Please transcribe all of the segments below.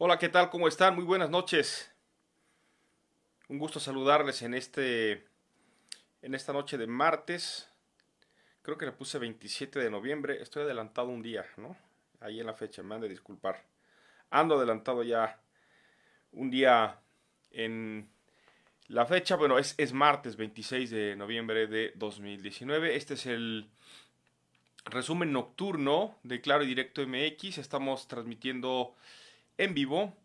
Hola, ¿qué tal? ¿Cómo están? Muy buenas noches. Un gusto saludarles en este en esta noche de martes. Creo que le puse 27 de noviembre. Estoy adelantado un día, ¿no? Ahí en la fecha, me han de disculpar. Ando adelantado ya un día en la fecha. Bueno, es, es martes 26 de noviembre de 2019. Este es el resumen nocturno de Claro y Directo MX. Estamos transmitiendo en vivo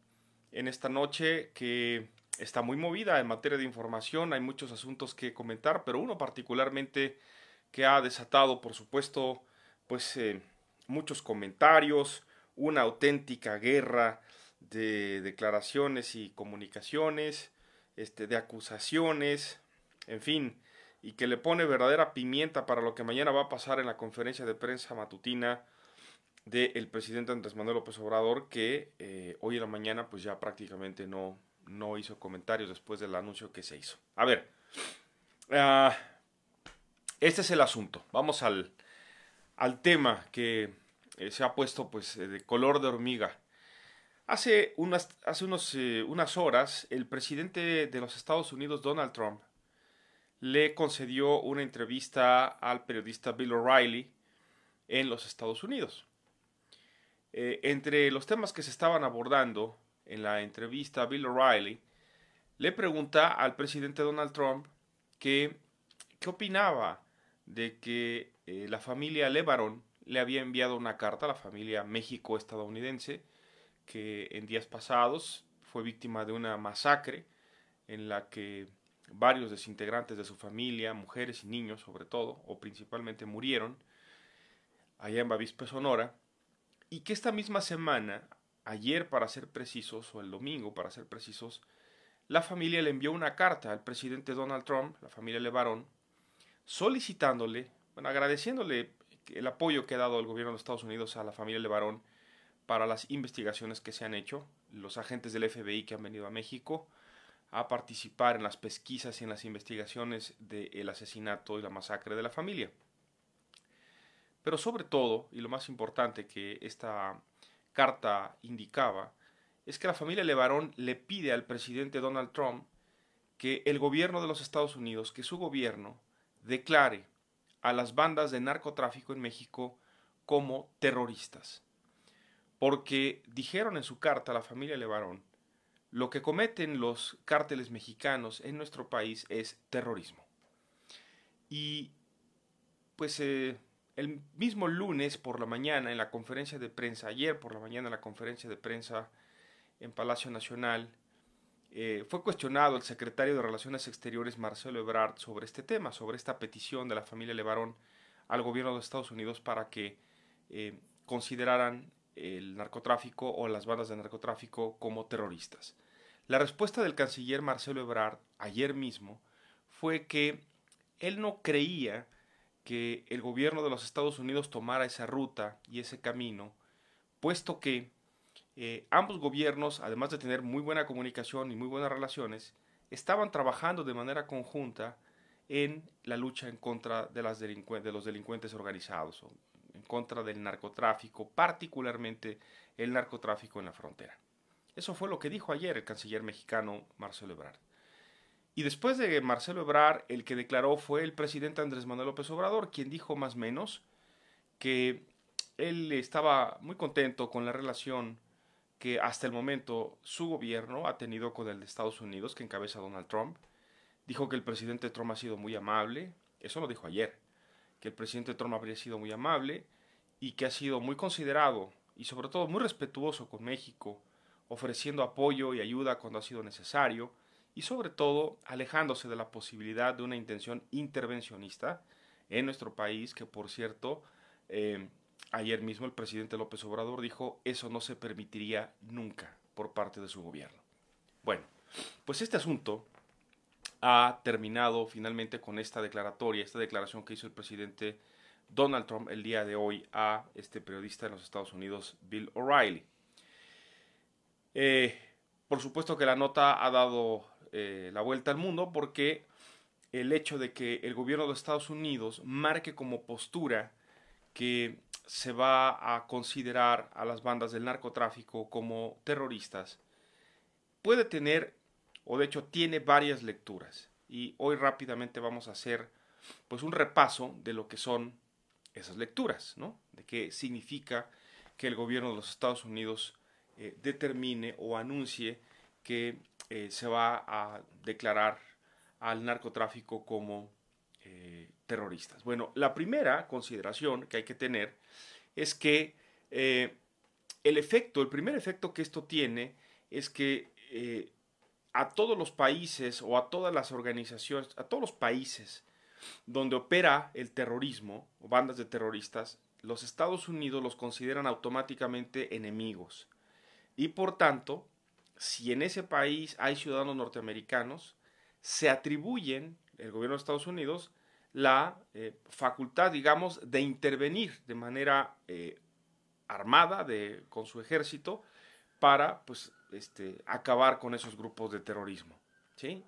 en esta noche que está muy movida en materia de información, hay muchos asuntos que comentar, pero uno particularmente que ha desatado, por supuesto, pues eh, muchos comentarios, una auténtica guerra de declaraciones y comunicaciones, este, de acusaciones, en fin, y que le pone verdadera pimienta para lo que mañana va a pasar en la conferencia de prensa matutina del presidente Andrés Manuel López Obrador, que eh, hoy en la mañana pues ya prácticamente no, no hizo comentarios después del anuncio que se hizo. A ver, ah, este es el asunto. Vamos al, tema que eh, se ha puesto pues eh, de color de hormiga. Hace unas, hace unas horas el presidente de los Estados Unidos, Donald Trump, le concedió una entrevista al periodista Bill O'Reilly en los Estados Unidos. Eh, entre los temas que se estaban abordando en la entrevista, Bill O'Reilly le pregunta al presidente Donald Trump que, qué opinaba de que eh, la familia Lebaron le había enviado una carta a la familia México-estadounidense que en días pasados fue víctima de una masacre en la que varios desintegrantes de su familia, mujeres y niños sobre todo, o principalmente murieron allá en Bavispe, Sonora, y que esta misma semana, ayer para ser precisos, o el domingo para ser precisos, la familia le envió una carta al presidente Donald Trump, la familia Levarón, solicitándole, bueno, agradeciéndole el apoyo que ha dado el gobierno de Estados Unidos a la familia Levarón para las investigaciones que se han hecho, los agentes del FBI que han venido a México a participar en las pesquisas y en las investigaciones del asesinato y la masacre de la familia. Pero sobre todo, y lo más importante que esta carta indicaba, es que la familia Levarón le pide al presidente Donald Trump que el gobierno de los Estados Unidos, que su gobierno, declare a las bandas de narcotráfico en México como terroristas. Porque dijeron en su carta a la familia Levarón, lo que cometen los cárteles mexicanos en nuestro país es terrorismo. Y pues eh, el mismo lunes por la mañana en la conferencia de prensa, ayer por la mañana en la conferencia de prensa en Palacio Nacional, eh, fue cuestionado el secretario de Relaciones Exteriores Marcelo Ebrard sobre este tema, sobre esta petición de la familia Levarón al gobierno de Estados Unidos para que eh, consideraran el narcotráfico o las bandas de narcotráfico como terroristas. La respuesta del canciller Marcelo Ebrard ayer mismo fue que él no creía que el gobierno de los Estados Unidos tomara esa ruta y ese camino, puesto que eh, ambos gobiernos, además de tener muy buena comunicación y muy buenas relaciones, estaban trabajando de manera conjunta en la lucha en contra de, los delincuentes organizados, en contra del narcotráfico, particularmente el narcotráfico en la frontera. Eso fue lo que dijo ayer el canciller mexicano Marcelo Ebrard. Y después de Marcelo Ebrar, el que declaró fue el presidente Andrés Manuel López Obrador, quien dijo más o menos que él estaba muy contento con la relación que hasta el momento su gobierno ha tenido con el de Estados Unidos, que encabeza Donald Trump. Dijo que el presidente Trump ha sido muy amable, eso lo dijo ayer, que el presidente Trump habría sido muy amable y que ha sido muy considerado y sobre todo muy respetuoso con México, ofreciendo apoyo y ayuda cuando ha sido necesario y sobre todo alejándose de la posibilidad de una intención intervencionista en nuestro país, que por cierto, em, ayer mismo el presidente López Obrador dijo, eso no se permitiría nunca por parte de su gobierno. Bueno, pues este asunto ha terminado finalmente con esta declaratoria, esta declaración que hizo el presidente Donald Trump el día de hoy a este periodista en los Estados Unidos, Bill O'Reilly. Eh, por supuesto que la nota ha dado eh, la vuelta al mundo porque el hecho de que el gobierno de Estados Unidos marque como postura que se va a considerar a las bandas del narcotráfico como terroristas puede tener o de hecho tiene varias lecturas y hoy rápidamente vamos a hacer pues un repaso de lo que son esas lecturas, ¿no? De qué significa que el gobierno de los Estados Unidos eh, determine o anuncie que eh, se va a declarar al narcotráfico como eh, terroristas. Bueno, la primera consideración que hay que tener es que eh, el efecto, el primer efecto que esto tiene es que a todos los países o a todas las organizaciones, a todos los países donde opera el terrorismo o bandas de terroristas, los Estados Unidos los consideran automáticamente enemigos y por tanto si en ese país hay ciudadanos norteamericanos, se atribuyen el gobierno de Estados Unidos la eh, facultad, digamos, de intervenir de manera eh, armada de, con su ejército para pues, este, acabar con esos grupos de terrorismo.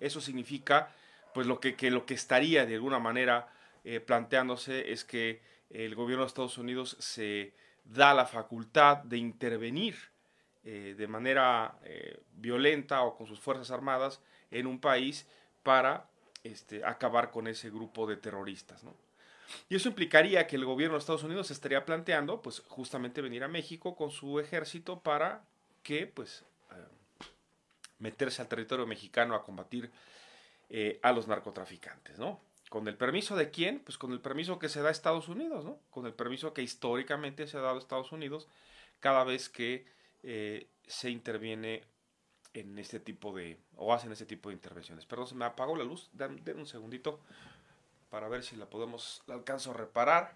Eso significa pues, lo que, lo que estaría de alguna manera eh, planteándose es que el gobierno de Estados Unidos se da la facultad de intervenir eh, de manera eh, violenta o con sus fuerzas armadas en un país para este, acabar con ese grupo de terroristas. Y eso implicaría que el gobierno de Estados Unidos estaría planteando, pues, justamente venir a México con su ejército para que, pues, eh, meterse al territorio mexicano a combatir a los narcotraficantes, ¿no? ¿Con el permiso de quién? Pues con el permiso que se da a Estados Unidos, ¿no? Con el permiso que históricamente se ha dado a Estados Unidos cada vez que eh, se interviene en este tipo de, o hacen este tipo de intervenciones. Perdón, se me apagó la luz, den, un segundito para ver si la podemos, la alcanzo a reparar.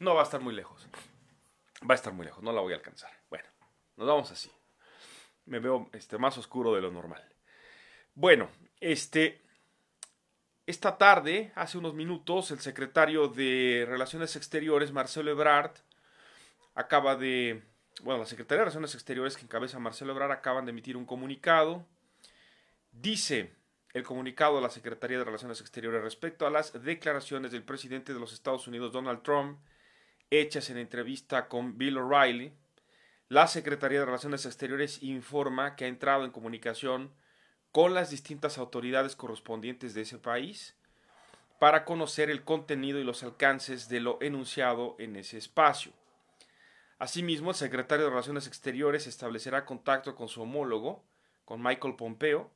No va a estar muy lejos. Va a estar muy lejos, no la voy a alcanzar. Bueno, nos vamos así. Me veo este, más oscuro de lo normal. Bueno, este, esta tarde, hace unos minutos, el secretario de Relaciones Exteriores, Marcelo Ebrard, acaba de, bueno, la Secretaría de Relaciones Exteriores que encabeza Marcelo Obrar acaban de emitir un comunicado. Dice el comunicado de la Secretaría de Relaciones Exteriores respecto a las declaraciones del presidente de los Estados Unidos, Donald Trump, hechas en entrevista con Bill O'Reilly. La Secretaría de Relaciones Exteriores informa que ha entrado en comunicación con las distintas autoridades correspondientes de ese país para conocer el contenido y los alcances de lo enunciado en ese espacio. Asimismo, el secretario de Relaciones Exteriores establecerá contacto con su homólogo, con Michael Pompeo,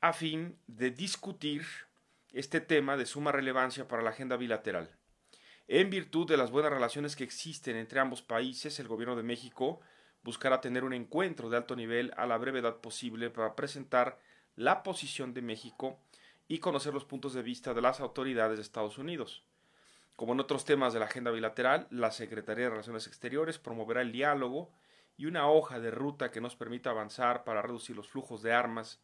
a fin de discutir este tema de suma relevancia para la agenda bilateral. En virtud de las buenas relaciones que existen entre ambos países, el Gobierno de México buscará tener un encuentro de alto nivel a la brevedad posible para presentar la posición de México y conocer los puntos de vista de las autoridades de Estados Unidos. Como en otros temas de la agenda bilateral, la Secretaría de Relaciones Exteriores promoverá el diálogo y una hoja de ruta que nos permita avanzar para reducir los flujos de armas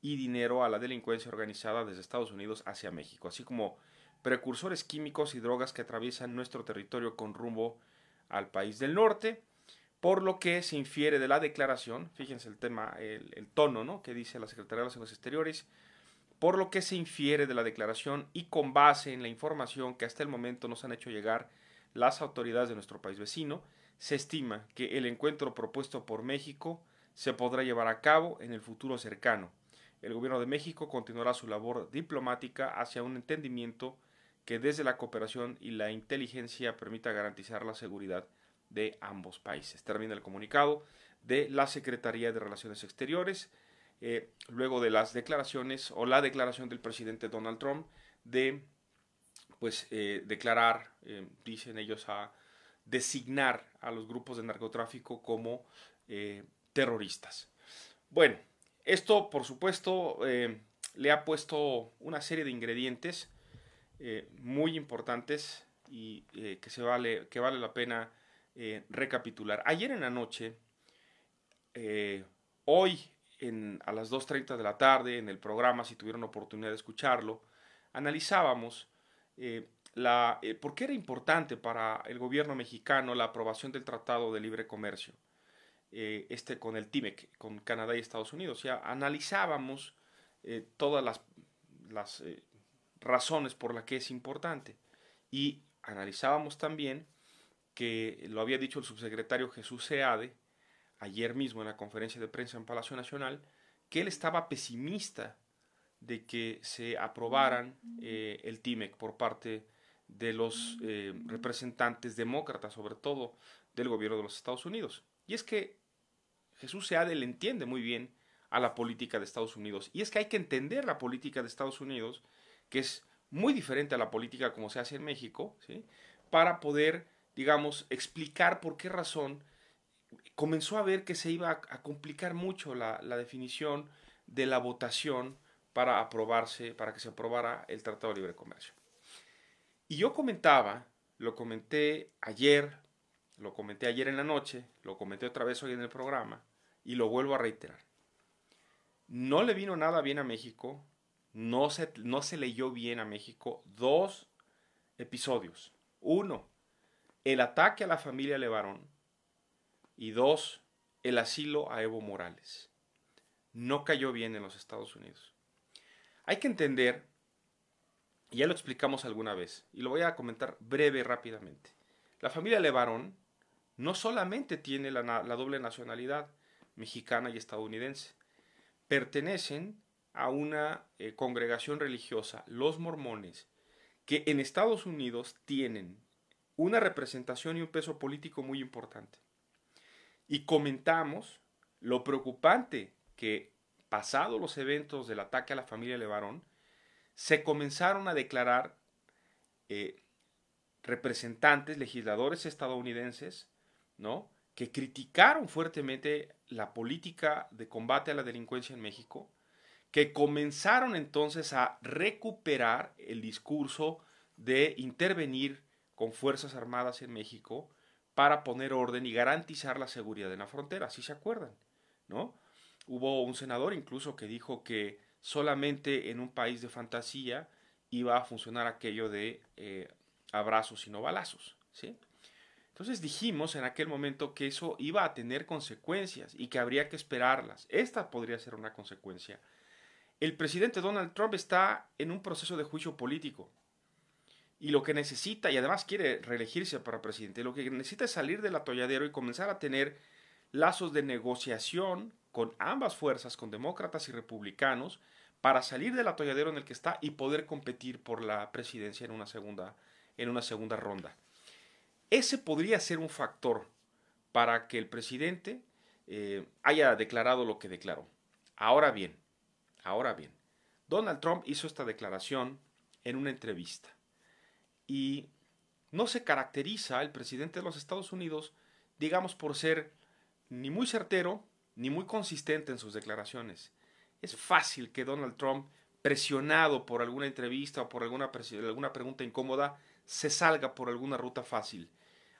y dinero a la delincuencia organizada desde Estados Unidos hacia México, así como precursores químicos y drogas que atraviesan nuestro territorio con rumbo al país del norte, por lo que se infiere de la declaración, fíjense el tema, el, tono ¿no? que dice la Secretaría de Relaciones Exteriores, por lo que se infiere de la declaración y con base en la información que hasta el momento nos han hecho llegar las autoridades de nuestro país vecino, se estima que el encuentro propuesto por México se podrá llevar a cabo en el futuro cercano. El gobierno de México continuará su labor diplomática hacia un entendimiento que desde la cooperación y la inteligencia permita garantizar la seguridad de ambos países. Termina el comunicado de la Secretaría de Relaciones Exteriores eh, luego de las declaraciones o la declaración del presidente Donald Trump de pues eh, declarar, eh, dicen ellos, a designar a los grupos de narcotráfico como terroristas. Bueno, esto por supuesto le ha puesto una serie de ingredientes muy importantes y que, se vale, que vale la pena recapitular. Ayer en la noche, hoy a las 2.30 de la tarde en el programa, si tuvieron oportunidad de escucharlo, analizábamos eh, la, eh, por qué era importante para el gobierno mexicano la aprobación del Tratado de Libre Comercio, eh, este con el TIMEC, con Canadá y Estados Unidos. O sea, analizábamos todas las, las razones por las que es importante y analizábamos también que lo había dicho el subsecretario Jesús Seade, ayer mismo en la conferencia de prensa en Palacio Nacional, que él estaba pesimista de que se aprobaran eh, el TIMEC por parte de los eh, representantes demócratas, sobre todo del gobierno de los Estados Unidos. Y es que Jesús Seadel entiende muy bien a la política de Estados Unidos. Y es que hay que entender la política de Estados Unidos, que es muy diferente a la política como se hace en México, ¿sí? para poder, digamos, explicar por qué razón comenzó a ver que se iba a, complicar mucho la, definición de la votación para aprobarse, para que se aprobara el Tratado de Libre Comercio. Y yo comentaba, lo comenté ayer, lo comenté ayer en la noche, lo comenté otra vez hoy en el programa y lo vuelvo a reiterar. No le vino nada bien a México, no se, no se leyó bien a México dos episodios. Uno, el ataque a la familia Levarón y dos, el asilo a Evo Morales. No cayó bien en los Estados Unidos. Hay que entender, y ya lo explicamos alguna vez, y lo voy a comentar breve rápidamente. La familia Levarón no solamente tiene la, doble nacionalidad mexicana y estadounidense, pertenecen a una eh, congregación religiosa, los mormones, que en Estados Unidos tienen una representación y un peso político muy importante y comentamos lo preocupante que, pasado los eventos del ataque a la familia Levarón, se comenzaron a declarar eh, representantes, legisladores estadounidenses, ¿no? que criticaron fuertemente la política de combate a la delincuencia en México, que comenzaron entonces a recuperar el discurso de intervenir con Fuerzas Armadas en México, para poner orden y garantizar la seguridad en la frontera, si se acuerdan, ¿no? Hubo un senador incluso que dijo que solamente en un país de fantasía iba a funcionar aquello de eh, abrazos y no balazos, ¿sí? Entonces dijimos en aquel momento que eso iba a tener consecuencias y que habría que esperarlas. Esta podría ser una consecuencia. El presidente Donald Trump está en un proceso de juicio político y lo que necesita, y además quiere reelegirse para presidente, lo que necesita es salir del atolladero y comenzar a tener lazos de negociación con ambas fuerzas, con demócratas y republicanos, para salir del atolladero en el que está y poder competir por la presidencia en una segunda, en una segunda ronda. Ese podría ser un factor para que el presidente eh, haya declarado lo que declaró. Ahora bien, ahora bien, Donald Trump hizo esta declaración en una entrevista y no se caracteriza el presidente de los Estados Unidos, digamos, por ser ni muy certero ni muy consistente en sus declaraciones. Es fácil que Donald Trump, presionado por alguna entrevista o por alguna, alguna pregunta incómoda, se salga por alguna ruta fácil.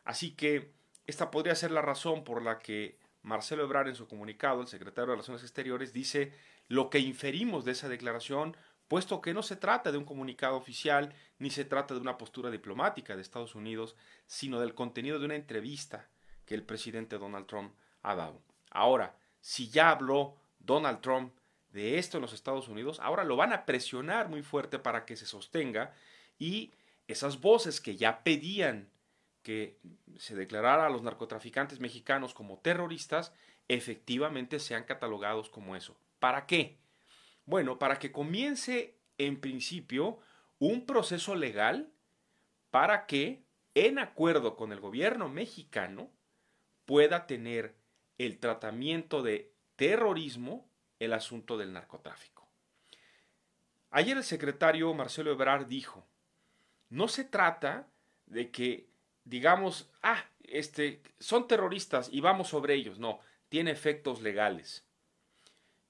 Así que esta podría ser la razón por la que Marcelo Ebrard en su comunicado, el secretario de Relaciones Exteriores, dice lo que inferimos de esa declaración puesto que no se trata de un comunicado oficial ni se trata de una postura diplomática de Estados Unidos, sino del contenido de una entrevista que el presidente Donald Trump ha dado. Ahora, si ya habló Donald Trump de esto en los Estados Unidos, ahora lo van a presionar muy fuerte para que se sostenga y esas voces que ya pedían que se declarara a los narcotraficantes mexicanos como terroristas, efectivamente sean catalogados como eso. ¿Para qué? Bueno, para que comience en principio un proceso legal para que, en acuerdo con el gobierno mexicano, pueda tener el tratamiento de terrorismo el asunto del narcotráfico. Ayer el secretario Marcelo Ebrard dijo, no se trata de que digamos, ah, este, son terroristas y vamos sobre ellos. No, tiene efectos legales.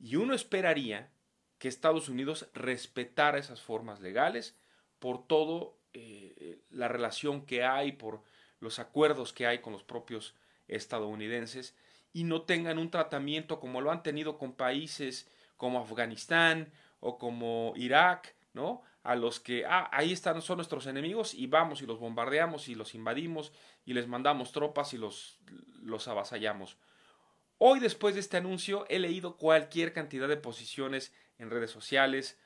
Y uno esperaría que Estados Unidos respetara esas formas legales por toda eh, la relación que hay, por los acuerdos que hay con los propios estadounidenses y no tengan un tratamiento como lo han tenido con países como Afganistán o como Irak, ¿no? A los que, ah, ahí están, son nuestros enemigos y vamos y los bombardeamos y los invadimos y les mandamos tropas y los, los avasallamos. Hoy después de este anuncio he leído cualquier cantidad de posiciones en redes sociales,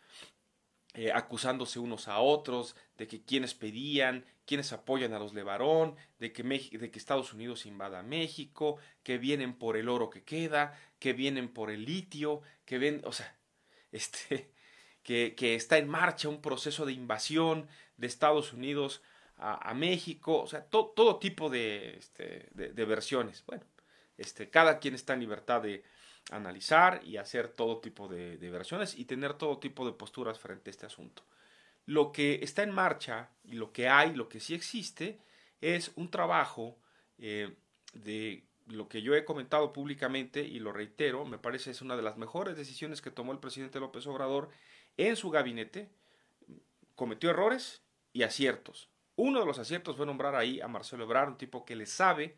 eh, acusándose unos a otros, de que quienes pedían, quienes apoyan a los Levarón, de que, de que Estados Unidos invada México, que vienen por el oro que queda, que vienen por el litio, que ven, o sea, este, que, está en marcha un proceso de invasión de Estados Unidos a, México, o sea, todo tipo este, de, de versiones. Bueno, este, cada quien está en libertad de analizar y hacer todo tipo de, versiones y tener todo tipo de posturas frente a este asunto. Lo que está en marcha y lo que hay, lo que sí existe, es un trabajo eh, de lo que yo he comentado públicamente y lo reitero, me parece es una de las mejores decisiones que tomó el presidente López Obrador en su gabinete. Cometió errores y aciertos. Uno de los aciertos fue nombrar ahí a Marcelo Ebrard, un tipo que le sabe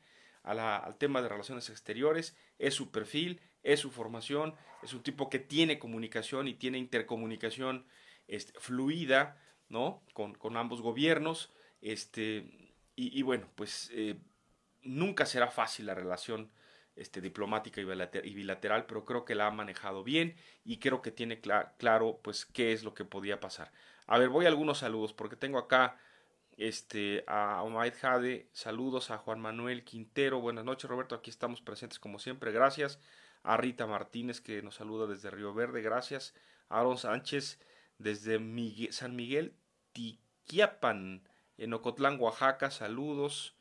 al tema de relaciones exteriores, es su perfil, es su formación, es un tipo que tiene comunicación y tiene intercomunicación este, fluida, ¿no? Con, ambos gobiernos, este, y, bueno, pues eh, nunca será fácil la relación este, diplomática y bilateral, pero creo que la ha manejado bien y creo que tiene claro pues qué es lo que podía pasar. A ver, voy a algunos saludos porque tengo acá este, a Omaid Jade, saludos a Juan Manuel Quintero, buenas noches Roberto, aquí estamos presentes como siempre, gracias, a Rita Martínez que nos saluda desde Río Verde, gracias, a Aaron Sánchez desde San Miguel Tiquiapan, en Ocotlán, Oaxaca, saludos,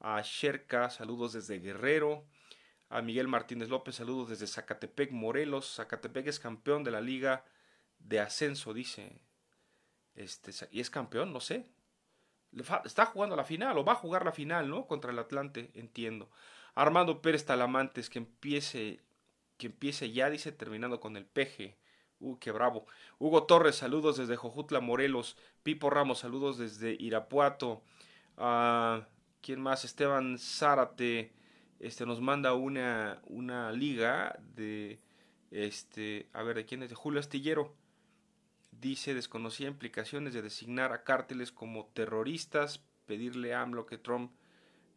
a Sherka, saludos desde Guerrero, a Miguel Martínez López, saludos desde Zacatepec, Morelos, Zacatepec es campeón de la liga de ascenso, dice, este, y es campeón, no sé, está jugando la final o va a jugar la final, ¿no? Contra el Atlante, entiendo. Armando Pérez Talamantes, que empiece, que empiece ya, dice, terminando con el peje. Uh, qué bravo. Hugo Torres, saludos desde Jojutla, Morelos. Pipo Ramos, saludos desde Irapuato. Ah, ¿Quién más? Esteban Zárate. Este nos manda una, una liga de. Este. A ver, ¿de quién es? De Julio Astillero dice desconocía implicaciones de designar a cárteles como terroristas, pedirle a AMLO que Trump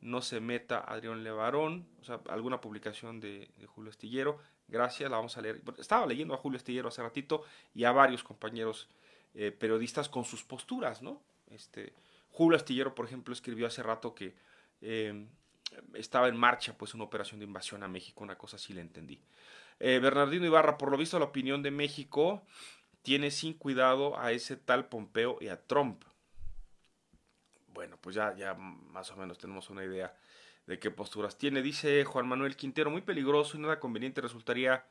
no se meta a Adrián Levarón, o sea, alguna publicación de, Julio Estillero, gracias, la vamos a leer. Estaba leyendo a Julio Estillero hace ratito y a varios compañeros eh, periodistas con sus posturas, ¿no? Este, Julio Astillero, por ejemplo, escribió hace rato que em, estaba en marcha pues una operación de invasión a México, una cosa así le entendí. Eh, Bernardino Ibarra, por lo visto la opinión de México tiene sin cuidado a ese tal Pompeo y a Trump. Bueno, pues ya, ya más o menos tenemos una idea de qué posturas tiene. Dice Juan Manuel Quintero, muy peligroso y nada conveniente resultaría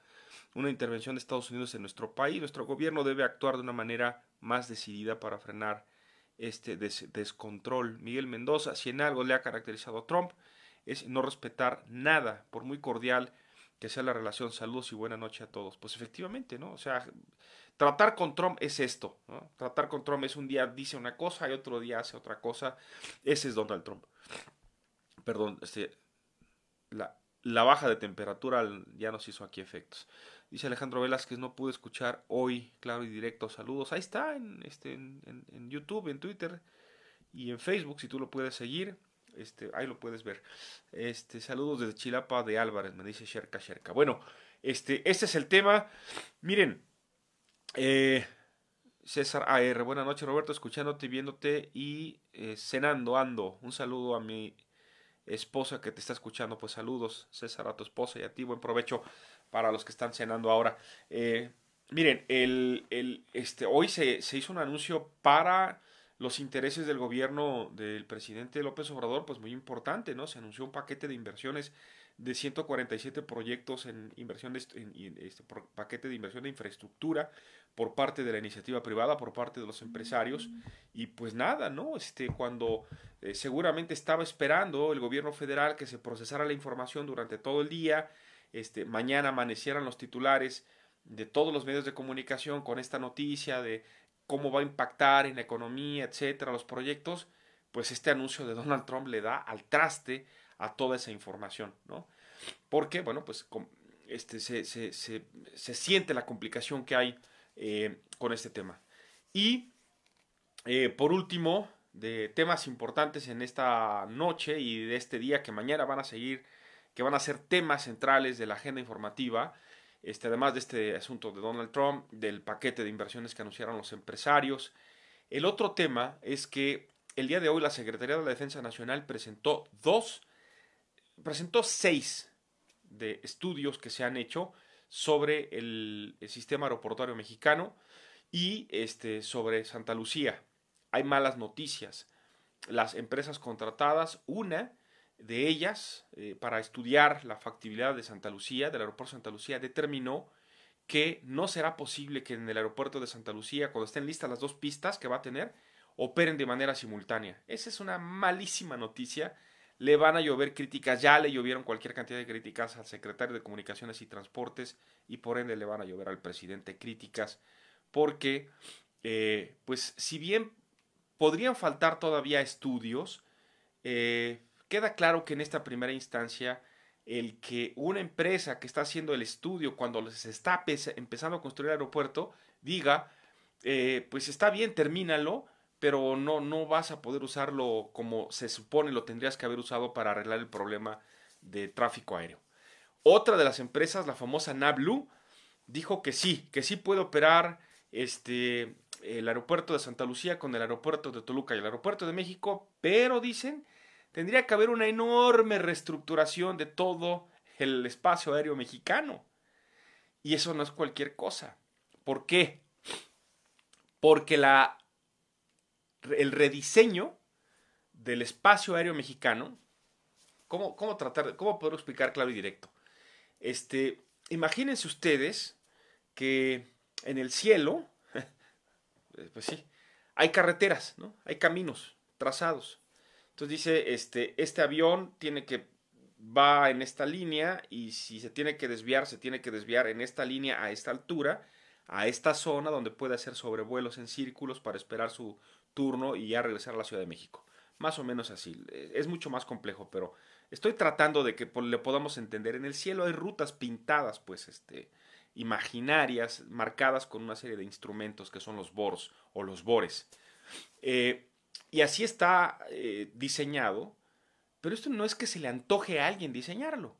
una intervención de Estados Unidos en nuestro país. Nuestro gobierno debe actuar de una manera más decidida para frenar este descontrol. Miguel Mendoza, si en algo le ha caracterizado a Trump, es no respetar nada, por muy cordial que sea la relación saludos y buena noche a todos. Pues efectivamente, ¿no? O sea, tratar con Trump es esto, ¿no? Tratar con Trump es un día dice una cosa y otro día hace otra cosa. Ese es Donald Trump. Perdón, este, la, baja de temperatura ya nos hizo aquí efectos. Dice Alejandro Velázquez, no pude escuchar hoy, claro y directo, saludos. Ahí está, en, este, en YouTube, en Twitter y en Facebook, si tú lo puedes seguir. Este, ahí lo puedes ver. Este, saludos desde Chilapa de Álvarez, me dice Sherka Sherka. Bueno, este, este es el tema. Miren, eh, César AR, buenas noches Roberto, escuchándote, viéndote y eh, cenando, ando. Un saludo a mi esposa que te está escuchando, pues saludos César a tu esposa y a ti, buen provecho para los que están cenando ahora. Eh, miren, el, este, hoy se, se hizo un anuncio para los intereses del gobierno del presidente López Obrador, pues muy importante, ¿no? Se anunció un paquete de inversiones de 147 proyectos en inversiones, en, este paquete de inversión de infraestructura por parte de la iniciativa privada, por parte de los empresarios, mm. y pues nada, ¿no? Este, cuando eh, seguramente estaba esperando el gobierno federal que se procesara la información durante todo el día, este, mañana amanecieran los titulares de todos los medios de comunicación con esta noticia de cómo va a impactar en la economía, etcétera, los proyectos, pues este anuncio de Donald Trump le da al traste a toda esa información, ¿no? Porque, bueno, pues este, se, siente la complicación que hay eh, con este tema. Y, eh, por último, de temas importantes en esta noche y de este día que mañana van a seguir, que van a ser temas centrales de la agenda informativa, este, además de este asunto de Donald Trump, del paquete de inversiones que anunciaron los empresarios. El otro tema es que el día de hoy la Secretaría de la Defensa Nacional presentó dos, presentó seis de estudios que se han hecho sobre el, sistema aeroportuario mexicano y este, sobre Santa Lucía. Hay malas noticias. Las empresas contratadas, una de ellas, eh, para estudiar la factibilidad de Santa Lucía, del aeropuerto de Santa Lucía, determinó que no será posible que en el aeropuerto de Santa Lucía, cuando estén listas las dos pistas que va a tener, operen de manera simultánea. Esa es una malísima noticia. Le van a llover críticas, ya le llovieron cualquier cantidad de críticas al secretario de Comunicaciones y Transportes y por ende le van a llover al presidente críticas porque, eh, pues si bien podrían faltar todavía estudios, eh, Queda claro que en esta primera instancia el que una empresa que está haciendo el estudio cuando se está empezando a construir el aeropuerto diga, eh, pues está bien, termínalo, pero no, no vas a poder usarlo como se supone lo tendrías que haber usado para arreglar el problema de tráfico aéreo. Otra de las empresas, la famosa Nablu, dijo que sí, que sí puede operar este, el aeropuerto de Santa Lucía con el aeropuerto de Toluca y el aeropuerto de México, pero dicen tendría que haber una enorme reestructuración de todo el espacio aéreo mexicano. Y eso no es cualquier cosa. ¿Por qué? Porque la, el rediseño del espacio aéreo mexicano, ¿cómo, cómo tratar, cómo puedo explicar claro y directo? Este, imagínense ustedes que en el cielo, pues sí, hay carreteras, ¿no? Hay caminos trazados. Entonces dice, este, este avión tiene que va en esta línea y si se tiene que desviar, se tiene que desviar en esta línea a esta altura, a esta zona donde puede hacer sobrevuelos en círculos para esperar su turno y ya regresar a la Ciudad de México. Más o menos así. Eh, es mucho más complejo, pero estoy tratando de que le podamos entender. En el cielo hay rutas pintadas, pues, este, imaginarias, marcadas con una serie de instrumentos que son los bors o los bores. Eh, y así está eh, diseñado, pero esto no es que se le antoje a alguien diseñarlo.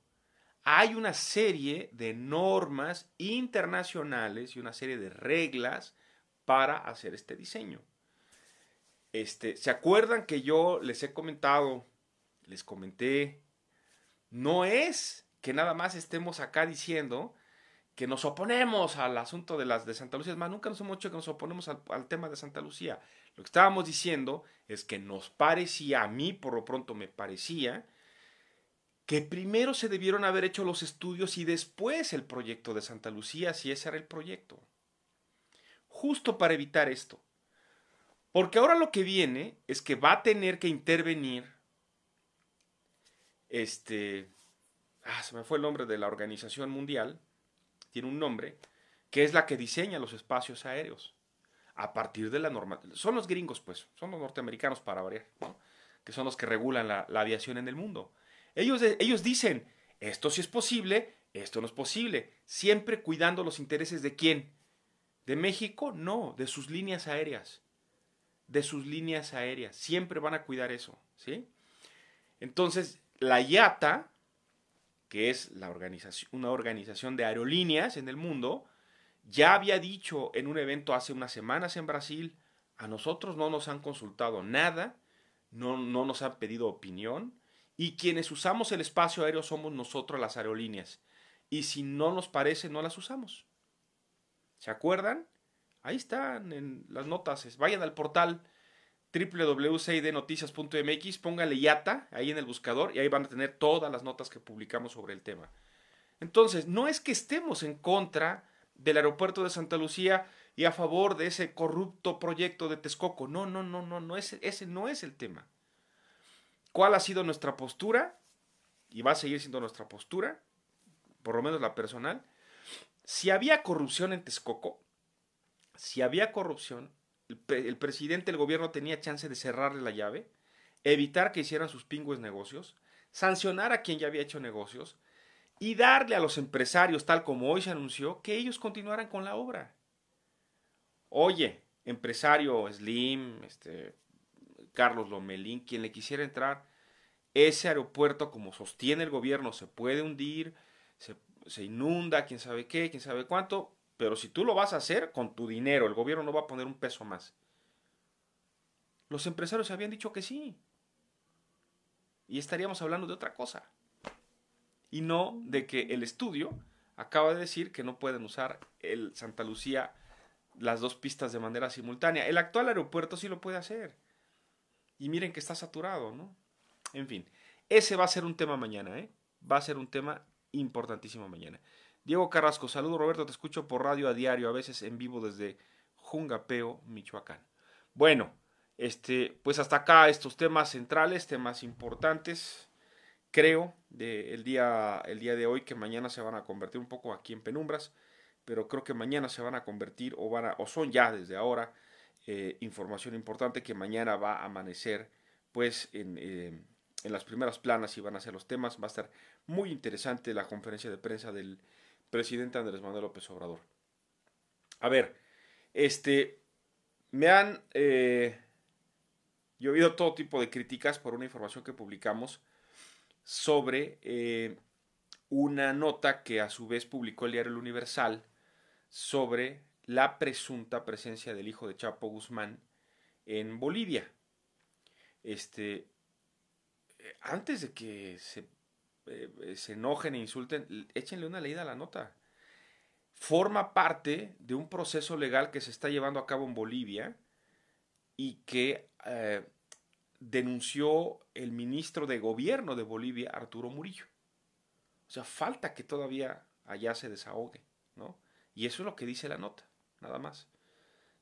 Hay una serie de normas internacionales y una serie de reglas para hacer este diseño. Este, ¿Se acuerdan que yo les he comentado, les comenté, no es que nada más estemos acá diciendo que nos oponemos al asunto de las de Santa Lucía. Es más, nunca nos hemos dicho que nos oponemos al, tema de Santa Lucía. Lo que estábamos diciendo es que nos parecía, a mí por lo pronto me parecía, que primero se debieron haber hecho los estudios y después el proyecto de Santa Lucía, si ese era el proyecto. Justo para evitar esto. Porque ahora lo que viene es que va a tener que intervenir este... Ah, se me fue el nombre de la organización mundial, tiene un nombre, que es la que diseña los espacios aéreos a partir de la norma. Son los gringos, pues, son los norteamericanos para variar, que son los que regulan la, aviación en el mundo. Ellos, ellos dicen, esto sí es posible, esto no es posible, siempre cuidando los intereses de quién. De México, no, de sus líneas aéreas. De sus líneas aéreas, siempre van a cuidar eso, ¿sí? Entonces, la IATA, que es la organización, una organización de aerolíneas en el mundo, ya había dicho en un evento hace unas semanas en Brasil, a nosotros no nos han consultado nada, no, no nos han pedido opinión, y quienes usamos el espacio aéreo somos nosotros las aerolíneas. Y si no nos parece, no las usamos. ¿Se acuerdan? Ahí están en las notas. Vayan al portal www.cidnoticias.mx, póngale yata ahí en el buscador y ahí van a tener todas las notas que publicamos sobre el tema. Entonces, no es que estemos en contra del aeropuerto de Santa Lucía y a favor de ese corrupto proyecto de Texcoco. No, no, no, no, no ese no es el tema. ¿Cuál ha sido nuestra postura? Y va a seguir siendo nuestra postura, por lo menos la personal. Si había corrupción en Texcoco, si había corrupción, el, presidente del gobierno tenía chance de cerrarle la llave, evitar que hicieran sus pingües negocios, sancionar a quien ya había hecho negocios y darle a los empresarios, tal como hoy se anunció, que ellos continuaran con la obra. Oye, empresario Slim, este, Carlos Lomelín, quien le quisiera entrar, ese aeropuerto, como sostiene el gobierno, se puede hundir, se, se inunda, quién sabe qué, quién sabe cuánto, pero si tú lo vas a hacer con tu dinero, el gobierno no va a poner un peso más. Los empresarios habían dicho que sí. Y estaríamos hablando de otra cosa. Y no de que el estudio acaba de decir que no pueden usar el Santa Lucía las dos pistas de manera simultánea. El actual aeropuerto sí lo puede hacer. Y miren que está saturado, ¿no? En fin, ese va a ser un tema mañana, ¿eh? Va a ser un tema importantísimo mañana. Diego Carrasco, saludo Roberto, te escucho por radio a diario, a veces en vivo desde Jungapeo, Michoacán. Bueno, este, pues hasta acá estos temas centrales, temas importantes, creo, del día, el día de hoy, que mañana se van a convertir un poco aquí en penumbras, pero creo que mañana se van a convertir o, van a, o son ya desde ahora eh, información importante que mañana va a amanecer pues en, eh, en las primeras planas y van a ser los temas. Va a estar muy interesante la conferencia de prensa del presidente Andrés Manuel López Obrador. A ver, este, me han llovido eh, todo tipo de críticas por una información que publicamos sobre eh, una nota que a su vez publicó el diario El Universal sobre la presunta presencia del hijo de Chapo Guzmán en Bolivia. Este, eh, antes de que se eh, se enojen e insulten, échenle una leída a la nota. Forma parte de un proceso legal que se está llevando a cabo en Bolivia y que eh, denunció el ministro de Gobierno de Bolivia, Arturo Murillo. O sea, falta que todavía allá se desahogue, ¿no? Y eso es lo que dice la nota, nada más.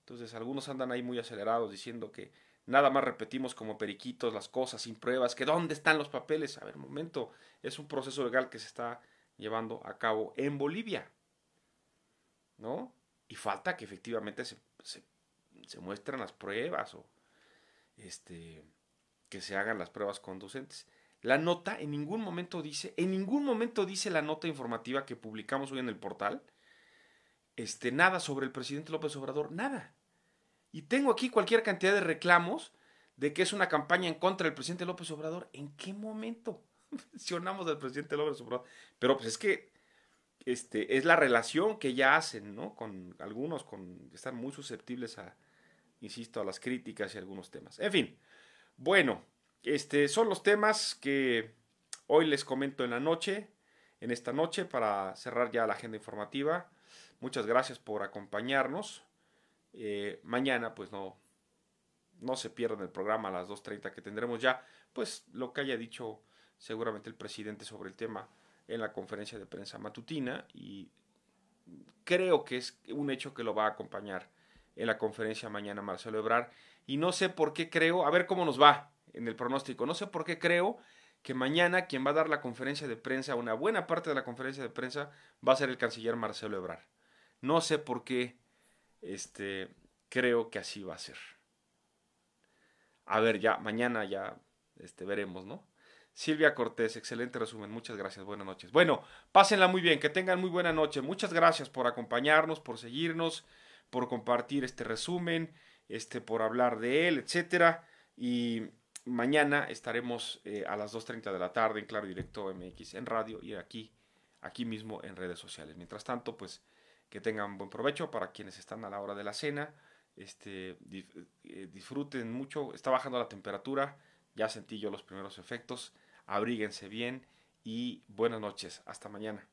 Entonces, algunos andan ahí muy acelerados diciendo que nada más repetimos como periquitos las cosas sin pruebas, que dónde están los papeles. A ver, momento, es un proceso legal que se está llevando a cabo en Bolivia, ¿no? Y falta que efectivamente se, se muestren las pruebas o este, que se hagan las pruebas conducentes. La nota en ningún momento dice, en ningún momento dice la nota informativa que publicamos hoy en el portal, este, nada sobre el presidente López Obrador, nada. Y tengo aquí cualquier cantidad de reclamos de que es una campaña en contra del presidente López Obrador. ¿En qué momento mencionamos al presidente López Obrador? Pero pues es que este, es la relación que ya hacen, ¿no? Con algunos, con, están muy susceptibles a, insisto, a las críticas y algunos temas. En fin, bueno, este, son los temas que hoy les comento en la noche, en esta noche, para cerrar ya la agenda informativa. Muchas gracias por acompañarnos. Eh, mañana, pues no, no se pierdan el programa a las 2.30 que tendremos ya, pues lo que haya dicho seguramente el presidente sobre el tema en la conferencia de prensa matutina y creo que es un hecho que lo va a acompañar en la conferencia mañana Marcelo Ebrar y no sé por qué creo, a ver cómo nos va en el pronóstico, no sé por qué creo que mañana quien va a dar la conferencia de prensa, una buena parte de la conferencia de prensa, va a ser el canciller Marcelo Ebrar. No sé por qué este, creo que así va a ser. A ver, ya, mañana ya este, veremos, ¿no? Silvia Cortés, excelente resumen, muchas gracias, buenas noches. Bueno, pásenla muy bien, que tengan muy buena noche. Muchas gracias por acompañarnos, por seguirnos, por compartir este resumen, este, por hablar de él, etcétera. Y mañana estaremos eh, a las 2.30 de la tarde en Claro Directo MX, en radio y aquí, aquí mismo en redes sociales. Mientras tanto, pues que tengan buen provecho para quienes están a la hora de la cena. Este, eh, disfruten mucho, está bajando la temperatura, ya sentí yo los primeros efectos, abríguense bien y buenas noches, hasta mañana.